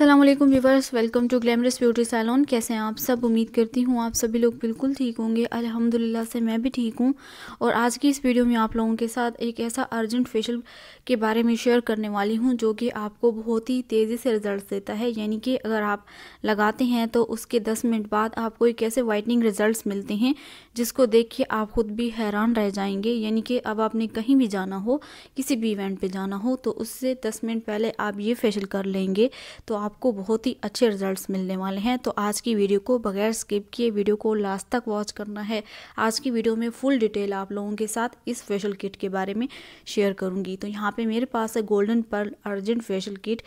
Aslam viewers welcome to glamorous beauty salon कैसे हैं आप सब उम्मीद करती हूँ आप सभी लोग बिल्कुल ठीक होंगे अल्हम्दुलिल्लाह से मैं भी ठीक हूँ और आज की इस वीडियो में आप लोगों के साथ एक ऐसा अर्जेंट फेशियल के बारे में शेयर करने वाली हूँ जो कि आपको बहुत ही तेज़ी से रिजल्ट देता है यानी कि अगर आप लगाते हैं तो उसके दस मिनट बाद आपको एक ऐसे वाइटनिंग रिजल्ट मिलते हैं जिसको देख के आप ख़ुद भी हैरान रह जाएंगे यानी कि अब आपने कहीं भी जाना हो किसी भी इवेंट पर जाना हो तो उससे दस मिनट पहले आप ये फेशल कर लेंगे तो आप आपको बहुत ही अच्छे रिजल्ट्स मिलने वाले हैं तो आज की वीडियो को बगैर स्किप किए वीडियो को लास्ट तक वॉच करना है आज की वीडियो में फुल डिटेल आप लोगों के साथ इस फेशियल किट के बारे में शेयर करूंगी तो यहाँ पे मेरे पास है golden pearl urgent facial kit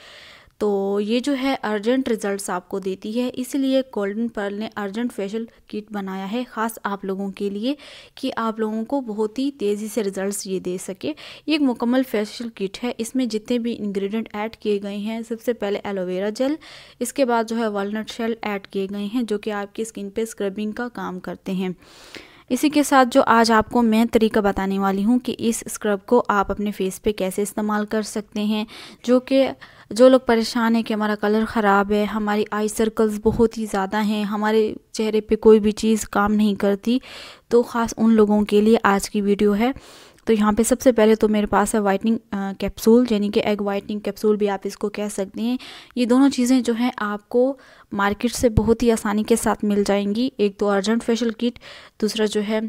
तो ये जो है अर्जेंट रिजल्ट्स आपको देती है इसीलिए गोल्डन पर्ल ने अर्जेंट फेशियल किट बनाया है ख़ास आप लोगों के लिए कि आप लोगों को बहुत ही तेज़ी से रिजल्ट्स ये दे सके ये एक मुकम्मल फेशियल किट है इसमें जितने भी इंग्रेडिएंट ऐड किए गए हैं सबसे पहले एलोवेरा जेल इसके बाद जो है वॉलट शेल ऐड किए गए हैं जो कि आपकी स्किन पर स्क्रबिंग का काम करते हैं इसी के साथ जो आज आपको मैं तरीका बताने वाली हूँ कि इस स्क्रब को आप अपने फेस पर कैसे इस्तेमाल कर सकते हैं जो कि जो लोग परेशान हैं कि हमारा कलर ख़राब है हमारी आई सर्कल्स बहुत ही ज़्यादा हैं हमारे चेहरे पे कोई भी चीज़ काम नहीं करती तो ख़ास उन लोगों के लिए आज की वीडियो है तो यहाँ पे सबसे पहले तो मेरे पास है वाइटनिंग कैप्सूल यानी कि एग वाइटनिंग कैप्सूल भी आप इसको कह सकते हैं ये दोनों चीज़ें जो हैं आपको मार्केट से बहुत ही आसानी के साथ मिल जाएंगी एक तो अर्जेंट फेशियल किट दूसरा जो है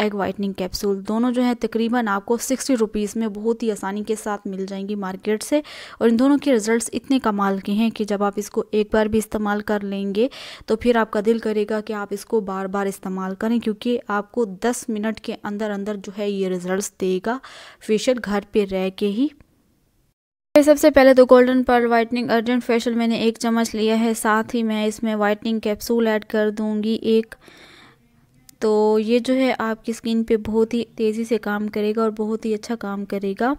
एग वाइटनिंग कैप्सूल दोनों जो है तकरीबन आपको सिक्सटी रुपीज़ में बहुत ही आसानी के साथ मिल जाएंगी मार्केट से और इन दोनों के रिज़ल्ट इतने कमाल के हैं कि जब आप इसको एक बार भी इस्तेमाल कर लेंगे तो फिर आपका दिल करेगा कि आप इसको बार बार इस्तेमाल करें क्योंकि आपको दस मिनट के अंदर अंदर जो है ये रिज़ल्ट देगा फेशियल घर पर रह के ही सबसे पहले तो गोल्डन पर वाइटनिंग अर्जेंट फेशियल मैंने एक चम्मच लिया है साथ ही मैं इसमें वाइटनिंग कैप्सूल ऐड कर दूंगी एक तो ये जो है आपकी स्किन पे बहुत ही तेज़ी से काम करेगा और बहुत ही अच्छा काम करेगा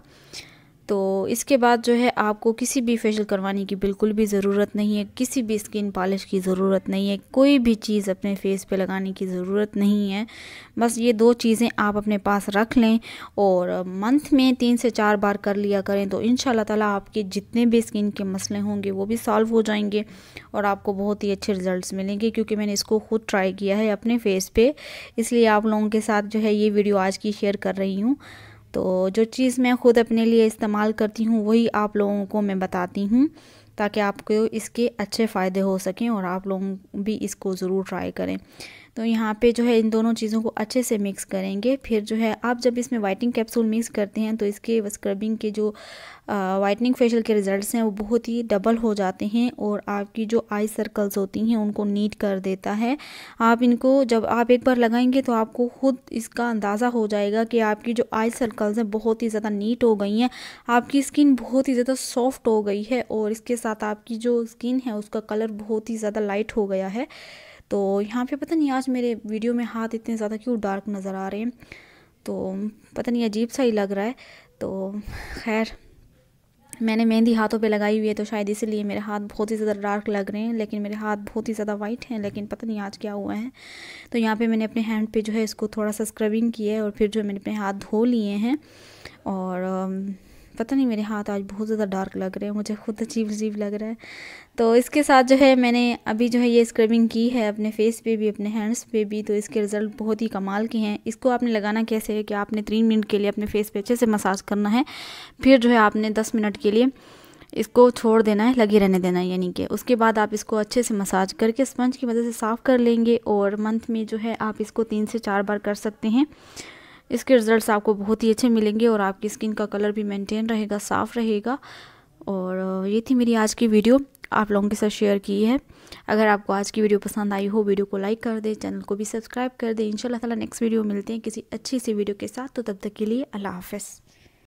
तो इसके बाद जो है आपको किसी भी फेशियल करवाने की बिल्कुल भी ज़रूरत नहीं है किसी भी स्किन पॉलिश की ज़रूरत नहीं है कोई भी चीज़ अपने फेस पे लगाने की ज़रूरत नहीं है बस ये दो चीज़ें आप अपने पास रख लें और मंथ में तीन से चार बार कर लिया करें तो इन ताला आपके जितने भी स्किन के मसले होंगे वो भी सॉल्व हो जाएंगे और आपको बहुत ही अच्छे रिज़ल्ट मिलेंगे क्योंकि मैंने इसको ख़ुद ट्राई किया है अपने फेस पर इसलिए आप लोगों के साथ जो है ये वीडियो आज की शेयर कर रही हूँ तो जो चीज़ मैं ख़ुद अपने लिए इस्तेमाल करती हूँ वही आप लोगों को मैं बताती हूँ ताकि आपको इसके अच्छे फ़ायदे हो सकें और आप लोग भी इसको ज़रूर ट्राई करें तो यहाँ पे जो है इन दोनों चीज़ों को अच्छे से मिक्स करेंगे फिर जो है आप जब इसमें वाइटनिंग कैप्सूल मिक्स करते हैं तो इसके स्क्रबिंग के जो वाइटनिंग फेशियल के रिजल्ट्स हैं वो बहुत ही डबल हो जाते हैं और आपकी जो आई सर्कल्स होती हैं उनको नीट कर देता है आप इनको जब आप एक बार लगाएंगे तो आपको खुद इसका अंदाज़ा हो जाएगा कि आपकी जो आई सर्कल्स हैं बहुत ही ज़्यादा नीट हो गई हैं आपकी स्किन बहुत ही ज़्यादा सॉफ्ट हो गई है और इसके साथ आपकी जो स्किन है उसका कलर बहुत ही ज़्यादा लाइट हो गया है तो यहाँ पे पता नहीं आज मेरे वीडियो में हाथ इतने ज़्यादा क्यों डार्क नज़र आ रहे हैं तो पता नहीं अजीब सा ही लग रहा है तो खैर मैंने मेहंदी हाथों पे लगाई हुई है तो शायद इसीलिए मेरे हाथ बहुत ही ज़्यादा डार्क लग रहे हैं लेकिन मेरे हाथ बहुत ही ज़्यादा वाइट हैं लेकिन पता नहीं आज क्या हुआ है तो यहाँ पे मैंने अपने हैंड पे जो है इसको थोड़ा सा स्क्रबिंग किया है और फिर जो मैंने अपने हाथ धो लिए हैं और पता नहीं मेरे हाथ आज बहुत ज़्यादा डार्क लग रहे हैं मुझे खुद अजीब अजीब लग रहा है तो इसके साथ जो है मैंने अभी जो है ये स्क्रबिंग की है अपने फेस पे भी अपने हैंड्स पे भी तो इसके रिज़ल्ट बहुत ही कमाल के हैं इसको आपने लगाना कैसे है कि आपने तीन मिनट के लिए अपने फेस पर अच्छे से मसाज करना है फिर जो है आपने दस मिनट के लिए इसको छोड़ देना है लगे रहने देना है यानी कि उसके बाद आप इसको अच्छे से मसाज करके स्पंज की मदद से साफ़ कर लेंगे और मंथ में जो है आप इसको तीन से चार बार कर सकते हैं इसके रिज़ल्ट्स आपको बहुत ही अच्छे मिलेंगे और आपकी स्किन का कलर भी मेंटेन रहेगा साफ़ रहेगा और ये थी मेरी आज की वीडियो आप लोगों के साथ शेयर की है अगर आपको आज की वीडियो पसंद आई हो वीडियो को लाइक कर दें चैनल को भी सब्सक्राइब कर दें इंशाल्लाह ताला नेक्स्ट वीडियो मिलते हैं किसी अच्छी सी वीडियो के साथ तो तब तक के लिए अल्लाह हाफ़